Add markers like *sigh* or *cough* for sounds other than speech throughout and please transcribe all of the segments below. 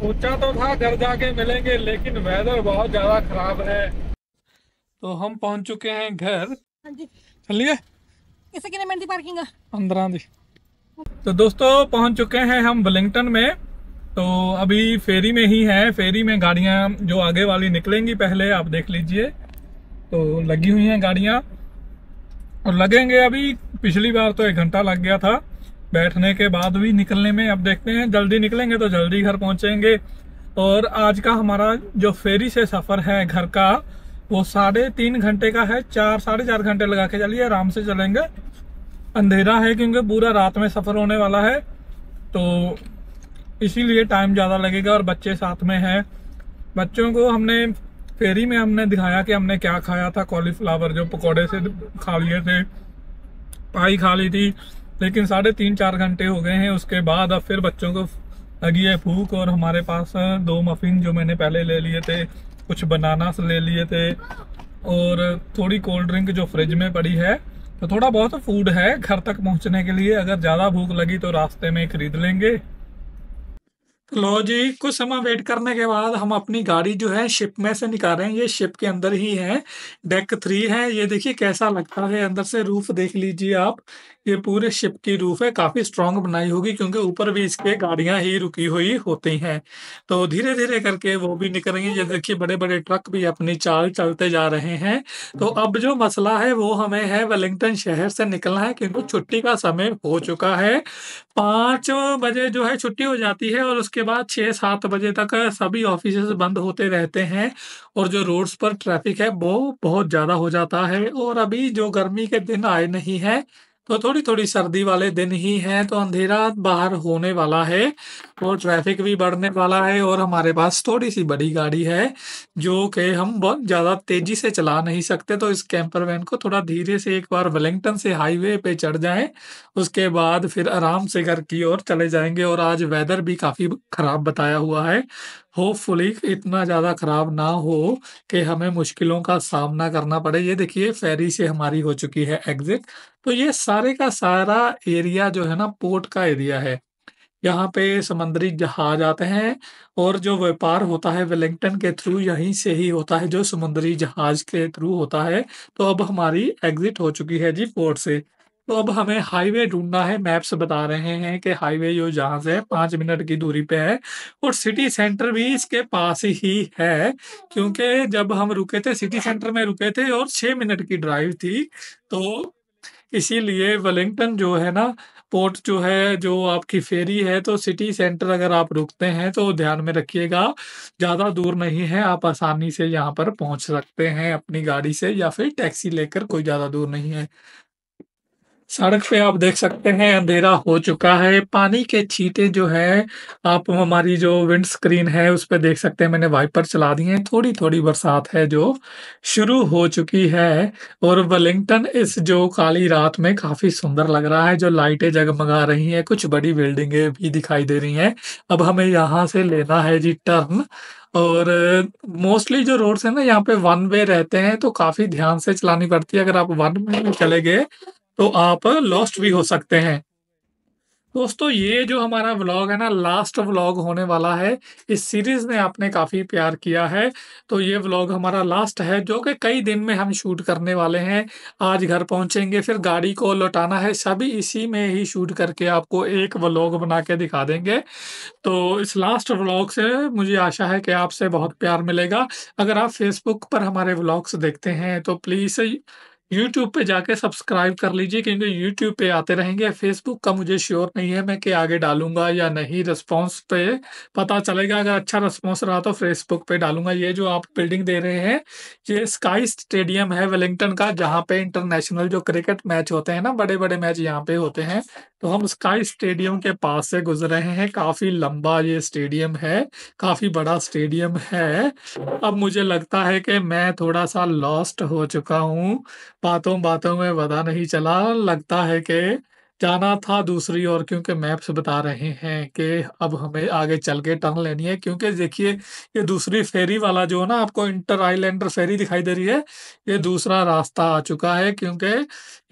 सोचा तो था घर जाके मिलेंगे लेकिन वेदर बहुत ज्यादा खराब है तो हम पहुंच चुके हैं घर हाँ चलिए पार्किंग अंदर दी तो दोस्तों पहुंच चुके हैं हम वेलिंगटन में तो अभी फेरी में ही है फेरी में गाड़िया जो आगे वाली निकलेंगी पहले आप देख लीजिए तो लगी हुई हैं गाड़िया और लगेंगे अभी पिछली बार तो एक घंटा लग गया था बैठने के बाद भी निकलने में अब देखते हैं जल्दी निकलेंगे तो जल्दी घर पहुंचेंगे और आज का हमारा जो फेरी से सफर है घर का वो साढ़े तीन घंटे का है चार साढ़े चार घंटे लगा के चलिए आराम से चलेंगे अंधेरा है क्योंकि पूरा रात में सफर होने वाला है तो इसीलिए टाइम ज़्यादा लगेगा और बच्चे साथ में है बच्चों को हमने फेरी में हमने दिखाया कि हमने क्या खाया था कॉलीफ्लावर जो पकौड़े से खा लिए थे पाई खा ली थी लेकिन साढ़े तीन चार घंटे हो गए हैं उसके बाद अब फिर बच्चों को लगी है भूख और हमारे पास दो मफिन जो मैंने पहले ले लिए थे कुछ बनाना ले लिए थे और थोड़ी कोल्ड ड्रिंक जो फ्रिज में पड़ी है तो थोड़ा बहुत फूड है घर तक पहुंचने के लिए अगर ज़्यादा भूख लगी तो रास्ते में खरीद लेंगे लो जी कुछ समय वेट करने के बाद हम अपनी गाड़ी जो है शिप में से निकाल रहे हैं ये शिप के अंदर ही है डेक थ्री है ये देखिए कैसा लगता है अंदर से रूफ देख लीजिए आप ये पूरे शिप की रूफ है काफ़ी स्ट्रांग बनाई होगी क्योंकि ऊपर भी इसके गाड़ियां ही रुकी हुई होती हैं तो धीरे धीरे करके वो भी निकलेंगी ये देखिए बड़े बड़े ट्रक भी अपनी चाल चलते जा रहे हैं तो अब जो मसला है वो हमें है वेलिंगटन शहर से निकलना है क्योंकि छुट्टी का समय हो चुका है पाँच बजे जो है छुट्टी हो जाती है और उसके बाद छः सात बजे तक सभी ऑफिस बंद होते रहते हैं और जो रोड्स पर ट्रैफिक है वो बहुत ज़्यादा हो जाता है और अभी जो गर्मी के दिन आए नहीं हैं तो थोड़ी थोड़ी सर्दी वाले दिन ही हैं तो अंधेरा बाहर होने वाला है और ट्रैफिक भी बढ़ने वाला है और हमारे पास थोड़ी सी बड़ी गाड़ी है जो कि हम बहुत ज़्यादा तेज़ी से चला नहीं सकते तो इस कैंपर वैन को थोड़ा धीरे से एक बार वेलिंगटन से हाईवे पे चढ़ जाएं उसके बाद फिर आराम से घर की ओर चले जाएंगे और आज वेदर भी काफ़ी ख़राब बताया हुआ है होपफुली इतना ज़्यादा ख़राब ना हो कि हमें मुश्किलों का सामना करना पड़े। ये देखिए फेरी से हमारी हो चुकी है एग्ज़िट, तो ये सारे का सारा एरिया जो है ना पोर्ट का एरिया है। यहाँ पे समंदरी जहाज़ आते हैं और जो व्यापार होता है वेलिंगटन के थ्रू यहीं से ही होता है जो समंदरी जहाज़ के थ्रू होता है। तो अब हमारी एग्ज़िट हो चुकी है जी पोर्ट से। तो अब हमें हाईवे ढूंढना है मैप्स बता रहे हैं कि हाईवे जो जहाँ से है पाँच मिनट की दूरी पे है और सिटी सेंटर भी इसके पास ही है क्योंकि जब हम रुके थे सिटी सेंटर में रुके थे और छः मिनट की ड्राइव थी तो इसीलिए वेलिंगटन जो है ना पोर्ट जो है जो आपकी फेरी है तो सिटी सेंटर अगर आप रुकते हैं तो ध्यान में रखिएगा ज़्यादा दूर नहीं है आप आसानी से यहाँ पर पहुँच सकते हैं अपनी गाड़ी से या फिर टैक्सी लेकर कोई ज़्यादा दूर नहीं है सड़क पे आप देख सकते हैं अंधेरा हो चुका है पानी के छींटे जो है आप हमारी जो विंड स्क्रीन है उस पर देख सकते हैं मैंने वाइपर चला दिए हैं थोड़ी थोड़ी बरसात है जो शुरू हो चुकी है और वेलिंगटन इस जो काली रात में काफी सुंदर लग रहा है जो लाइटें जगमगा रही हैं कुछ बड़ी बिल्डिंगे भी दिखाई दे रही है अब हमें यहाँ से लेना है जी टर्न और मोस्टली जो रोड्स है ना यहाँ पे वन वे रहते हैं तो काफी ध्यान से चलानी पड़ती है अगर आप वन वे में चले गए तो आप लॉस्ट भी हो सकते हैं दोस्तों ये जो हमारा व्लॉग है ना लास्ट व्लॉग होने वाला है इस सीरीज़ में आपने काफ़ी प्यार किया है तो ये व्लॉग हमारा लास्ट है जो कि कई दिन में हम शूट करने वाले हैं आज घर पहुंचेंगे फिर गाड़ी को लौटाना है सभी इसी में ही शूट करके आपको एक व्लॉग बना के दिखा देंगे तो इस लास्ट व्लॉग से मुझे आशा है कि आपसे बहुत प्यार मिलेगा अगर आप फेसबुक पर हमारे व्लॉग्स देखते हैं तो प्लीज़ यूट्यूब पे जाके सब्सक्राइब कर लीजिए क्योंकि यूट्यूब पे आते रहेंगे फेसबुक का मुझे श्योर नहीं है मैं कि आगे डालूंगा या नहीं रिस्पॉन्स पे पता चलेगा अगर अच्छा रिस्पॉन्स रहा तो फेसबुक पे डालूंगा ये जो आप बिल्डिंग दे रहे हैं ये स्काई स्टेडियम है वेलिंगटन का जहाँ पे इंटरनेशनल जो क्रिकेट मैच होते हैं ना बड़े बड़े मैच यहाँ पे होते हैं तो हम स्काई स्टेडियम के पास से गुजर रहे हैं काफ़ी लंबा ये स्टेडियम है काफ़ी बड़ा स्टेडियम है अब मुझे लगता है कि मैं थोड़ा सा लॉस्ट हो चुका हूँ बातों बातों में पता नहीं चला लगता है कि जाना था दूसरी ओर क्योंकि मैप्स बता रहे हैं कि अब हमें आगे चल के टर्न लेनी है क्योंकि देखिए ये दूसरी फेरी वाला जो है ना आपको इंटर आइलैंडर फेरी दिखाई दे रही है ये दूसरा रास्ता आ चुका है क्योंकि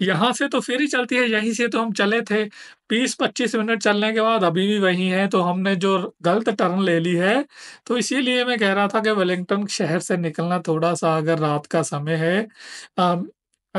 यहाँ से तो फेरी चलती है यहीं से तो हम चले थे बीस पच्चीस मिनट चलने के बाद अभी भी वहीं है तो हमने जो गलत टर्न ले ली है तो इसीलिए मैं कह रहा था कि वेलिंगटन शहर से निकलना थोड़ा सा अगर रात का समय है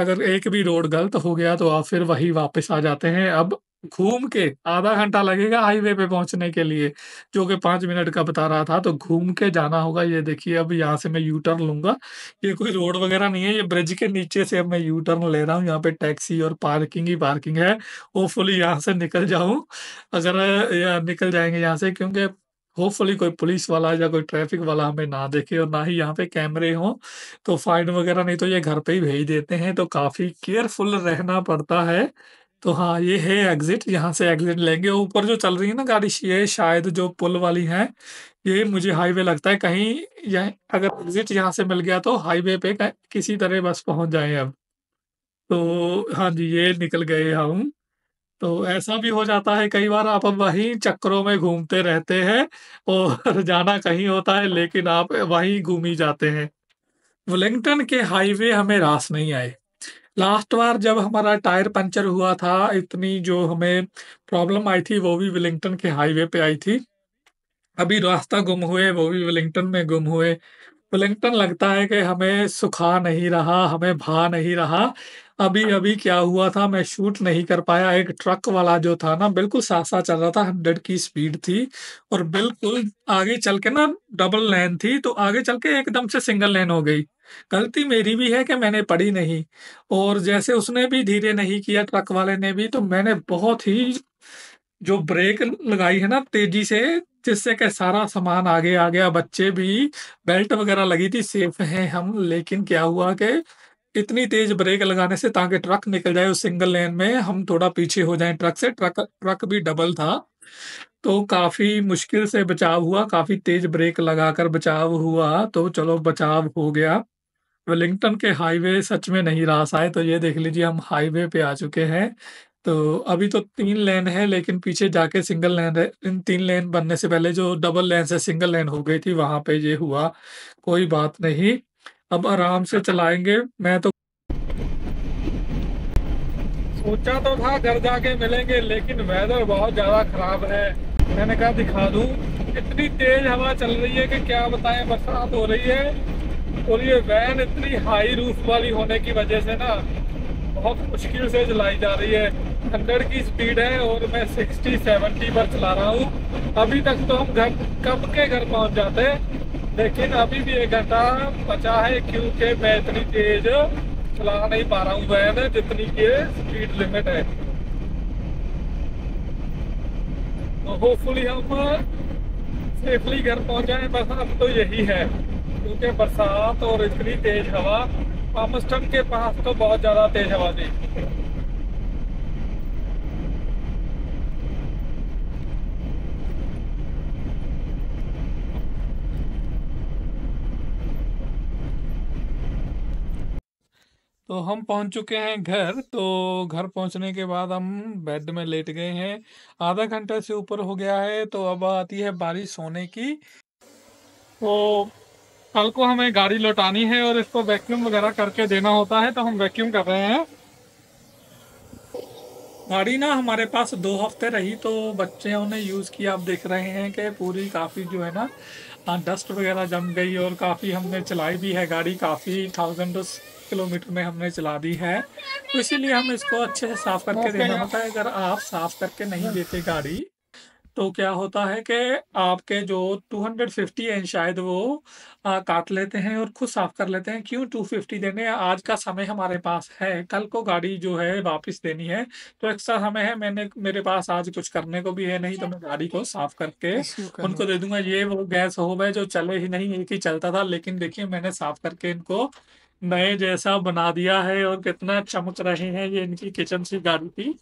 अगर एक भी रोड गलत हो गया तो आप फिर वही वापस आ जाते हैं अब घूम के आधा घंटा लगेगा हाईवे पे पहुंचने के लिए जो कि पांच मिनट का बता रहा था तो घूम के जाना होगा ये देखिए अब यहाँ से मैं यू टर्न लूंगा ये कोई रोड वगैरह नहीं है ये ब्रिज के नीचे से अब मैं यू टर्न ले रहा हूँ यहाँ पे टैक्सी और पार्किंग ही पार्किंग है होपफुली यहाँ से निकल जाऊं अगर निकल जाएंगे यहाँ से क्योंकि होपफुली कोई पुलिस वाला या कोई ट्रैफिक वाला हमें ना देखे और ना ही यहाँ पे कैमरे हों तो फाइन वगैरह नहीं तो ये घर पे ही भेज देते हैं तो काफ़ी केयरफुल रहना पड़ता है तो हाँ ये है एग्ज़िट यहाँ से एग्ज़िट लेंगे ऊपर जो चल रही है ना गाड़ी ये शायद जो पुल वाली है ये मुझे हाईवे लगता है कहीं यह अगर एग्ज़िट यहाँ से मिल गया तो हाईवे पे किसी तरह बस पहुँच जाए अब तो हाँ जी ये निकल गए हम तो ऐसा भी हो जाता है कई बार आप वहीं चक्करों में घूमते रहते हैं और *laughs* जाना कहीं होता है लेकिन आप वहीं घूम ही जाते हैं वेलिंगटन के हाईवे हमें रास नहीं आए लास्ट बार जब हमारा टायर पंचर हुआ था इतनी जो हमें प्रॉब्लम आई थी वो भी विलिंगटन के हाईवे पे आई थी अभी रास्ता गुम हुए वो भी विलिंगटन में गुम हुए विलिंगटन लगता है कि हमें सुखा नहीं रहा हमें भा नहीं रहा अभी अभी क्या हुआ था मैं शूट नहीं कर पाया एक ट्रक वाला जो था ना बिल्कुल साथ साथ चल रहा था हंड्रेड की स्पीड थी और बिल्कुल आगे चल के ना डबल लेन थी तो आगे चल के एकदम से सिंगल लेन हो गई गलती मेरी भी है कि मैंने पढ़ी नहीं और जैसे उसने भी धीरे नहीं किया ट्रक वाले ने भी तो मैंने बहुत ही जो ब्रेक लगाई है ना तेजी से जिससे कि सारा सामान आगे आ गया बच्चे भी बेल्ट वगैरह लगी थी सेफ हैं हम लेकिन क्या हुआ कि इतनी तेज ब्रेक लगाने से ताकि ट्रक निकल जाए उस सिंगल लेन में हम थोड़ा पीछे हो जाए ट्रक से ट्रक ट्रक भी डबल था तो काफी मुश्किल से बचाव हुआ काफी तेज ब्रेक लगाकर बचाव हुआ तो चलो बचाव हो गया वेलिंगटन के हाईवे सच में नहीं रास आए तो ये देख लीजिए हम हाईवे पे आ चुके हैं तो अभी तो तीन लेन है लेकिन पीछे जाके सिंगल लेन है इन तीन लेन बनने से पहले जो डबल लेन से सिंगल लेन हो गई थी वहां पे ये हुआ कोई बात नहीं अब आराम से चलाएंगे मैं तो सोचा तो था घर जाके मिलेंगे लेकिन वेदर बहुत ज़्यादा ख़राब है मैंने कहा दिखा दूँ इतनी तेज़ हवा चल रही है कि क्या बताएं बरसात हो रही है और ये वैन इतनी हाई रूफ वाली होने की वजह से ना बहुत मुश्किल से चलाई जा रही है हंड्रेड की स्पीड है और मैं सिक्सटी सेवेंटी पर चला रहा हूँ अभी तक तो हम घर कब के घर पहुँच जाते लेकिन अभी भी एक घंटा बचा है क्योंकि मैं इतनी तेज चला नहीं पा रहा हूँ वैन जितनी की स्पीड लिमिट है तो होपफुली हम सेफली घर पहुँच जाए बस अब तो यही है क्योंकि बरसात और इतनी तेज हवा पामस्टन के पास तो बहुत ज़्यादा तेज हवा थी तो हम पहुंच चुके हैं घर तो घर पहुंचने के बाद हम बेड में लेट गए हैं आधा घंटा से ऊपर हो गया है तो अब आती है बारिश होने की तो कल को हमें गाड़ी लौटानी है और इसको वैक्यूम वगैरह करके देना होता है तो हम वैक्यूम कर रहे हैं गाड़ी ना हमारे पास दो हफ्ते रही तो बच्चों ने यूज़ किया आप देख रहे हैं कि पूरी काफ़ी जो है ना हाँ डस्ट वगैरह जम गई और काफ़ी हमने चलाई भी है गाड़ी काफ़ी थाउजेंड किलोमीटर में हमने चला दी है तो इसीलिए हम इसको अच्छे से साफ़ करके देना होता है अगर आप साफ़ करके नहीं हाँ। देते गाड़ी तो क्या होता है कि आपके जो 250 हैं शायद वो आ, काट लेते हैं और खुद साफ कर लेते हैं क्यों 250 देने आज का समय हमारे पास है कल को गाड़ी जो है वापस देनी है तो एक्स्ट्रा समय है मैंने मेरे पास आज कुछ करने को भी है नहीं तो मैं गाड़ी को साफ करके उनको दे दूंगा ये वो गैस हो गए जो चले ही नहीं एक ही चलता था लेकिन देखिए मैंने साफ करके इनको नए जैसा बना दिया है और कितना चमक रहे हैं ये इनकी किचन सी गाड़ी की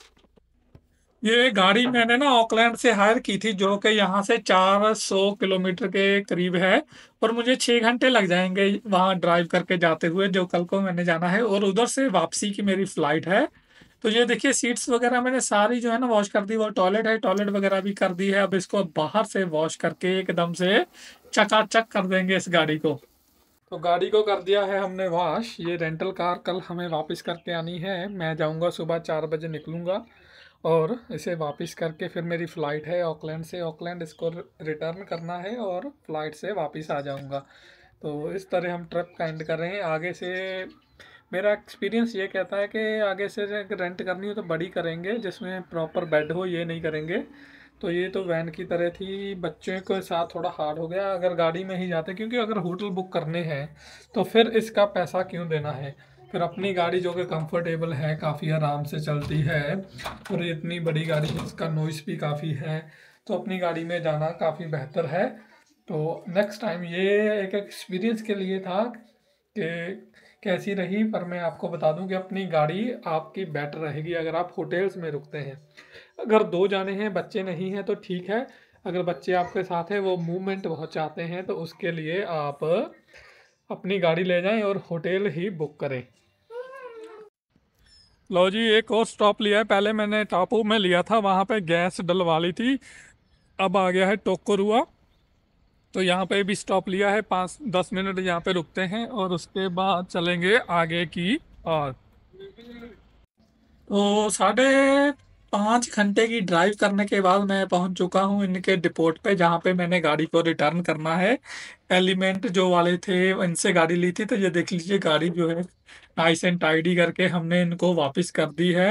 ये गाड़ी मैंने ना ऑकलैंड से हायर की थी जो कि यहाँ से 400 किलोमीटर के करीब है और मुझे छः घंटे लग जाएंगे वहाँ ड्राइव करके जाते हुए जो कल को मैंने जाना है और उधर से वापसी की मेरी फ़्लाइट है तो ये देखिए सीट्स वगैरह मैंने सारी जो है ना वॉश कर दी वो टॉयलेट है टॉयलेट वगैरह भी कर दी है अब इसको बाहर से वॉश करके एकदम से चकाचक कर देंगे इस गाड़ी को तो गाड़ी को कर दिया है हमने वॉश ये रेंटल कार कल हमें वापस करके आनी है मैं जाऊँगा सुबह चार बजे निकलूँगा और इसे वापस करके फिर मेरी फ़्लाइट है ऑकलैंड से ऑकलैंड इसको रिटर्न करना है और फ़्लाइट से वापस आ जाऊँगा तो इस तरह हम ट्रिप का एंड कर रहे हैं आगे से मेरा एक्सपीरियंस ये कहता है कि आगे से रेंट करनी हो तो बड़ी करेंगे जिसमें प्रॉपर बेड हो ये नहीं करेंगे तो ये तो वैन की तरह थी बच्चों के साथ थोड़ा हार्ड हो गया अगर गाड़ी में ही जाते क्योंकि अगर होटल बुक करने हैं तो फिर इसका पैसा क्यों देना है फिर अपनी गाड़ी जो कि कंफर्टेबल है काफ़ी आराम से चलती है और इतनी बड़ी गाड़ी है इसका नॉइस भी काफ़ी है तो अपनी गाड़ी में जाना काफ़ी बेहतर है तो नेक्स्ट टाइम ये एक एक्सपीरियंस के लिए था कि कैसी रही पर मैं आपको बता दूं कि अपनी गाड़ी आपकी बेटर रहेगी अगर आप होटल्स में रुकते हैं अगर दो जाने हैं बच्चे नहीं हैं तो ठीक है अगर बच्चे आपके साथ हैं वो मूवमेंट बहुत चाहते हैं तो उसके लिए आप अपनी गाड़ी ले जाएं और होटल ही बुक करें लो जी एक और स्टॉप लिया है पहले मैंने टापू में लिया था वहाँ पे गैस डलवा ली थी अब आ गया है टोकरुआ तो यहाँ पे भी स्टॉप लिया है पाँच दस मिनट यहाँ पे रुकते हैं और उसके बाद चलेंगे आगे की और तो साढ़े पाँच घंटे की ड्राइव करने के बाद मैं पहुंच चुका हूं इनके डिपोर्ट पे जहां पे मैंने गाड़ी को रिटर्न करना है एलिमेंट जो वाले थे इनसे गाड़ी ली थी तो ये देख लीजिए गाड़ी जो है नाइस एंड टाइडी करके हमने इनको वापस कर दी है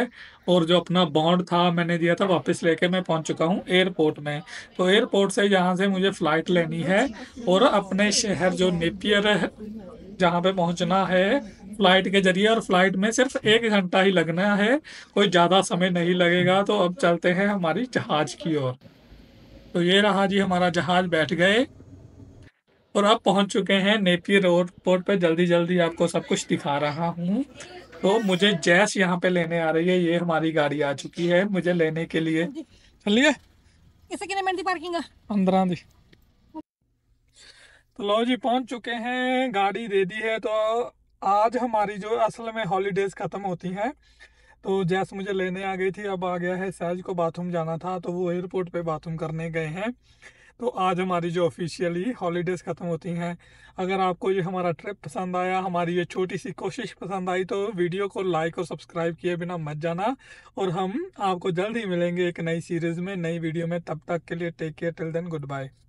और जो अपना बॉन्ड था मैंने दिया था वापस लेके मैं पहुंच चुका हूं एयरपोर्ट में तो एयरपोर्ट से यहाँ से मुझे फ़्लाइट लेनी है और अपने शहर जो नेपियर जहाँ पे पहुँचना है फ्लाइट के जरिए और फ्लाइट में सिर्फ एक घंटा ही लगना है कोई ज़्यादा समय नहीं लगेगा तो अब चलते हैं हमारी जहाज की ओर तो ये रहा जी हमारा जहाज बैठ गए और अब पहुंच चुके हैं नेपी रोड पोर्ट पे जल्दी जल्दी आपको सब कुछ दिखा रहा हूँ तो मुझे जैस यहाँ पे लेने आ रही है ये हमारी गाड़ी आ चुकी है मुझे लेने के लिए चलिए किसे पार्किंग अंदर दी तो लो जी पहुंच चुके हैं गाड़ी रेडी है तो आज हमारी जो असल में हॉलीडेज ख़त्म होती हैं तो जैस मुझे लेने आ गई थी अब आ गया है सैज को बाथरूम जाना था तो वो एयरपोर्ट पे बाथरूम करने गए हैं तो आज हमारी जो ऑफिशियली हॉलीडेज़ ख़त्म होती हैं अगर आपको ये हमारा ट्रिप पसंद आया हमारी ये छोटी सी कोशिश पसंद आई तो वीडियो को लाइक और सब्सक्राइब किए बिना मत जाना और हम आपको जल्द ही मिलेंगे एक नई सीरीज़ में नई वीडियो में तब तक के लिए take care till then good bye